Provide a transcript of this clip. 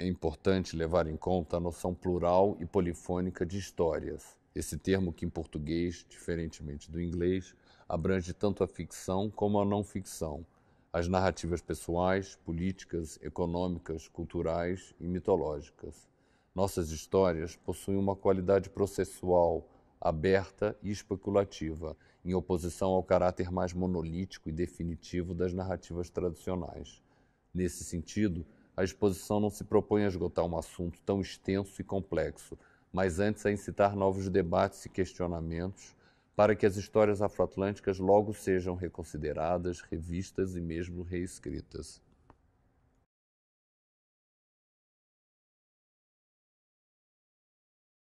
é importante levar em conta a noção plural e polifônica de histórias. Esse termo que em português, diferentemente do inglês, abrange tanto a ficção como a não ficção, as narrativas pessoais, políticas, econômicas, culturais e mitológicas. Nossas histórias possuem uma qualidade processual, aberta e especulativa, em oposição ao caráter mais monolítico e definitivo das narrativas tradicionais. Nesse sentido, a exposição não se propõe a esgotar um assunto tão extenso e complexo, mas antes a é incitar novos debates e questionamentos para que as histórias afroatlânticas logo sejam reconsideradas, revistas e mesmo reescritas.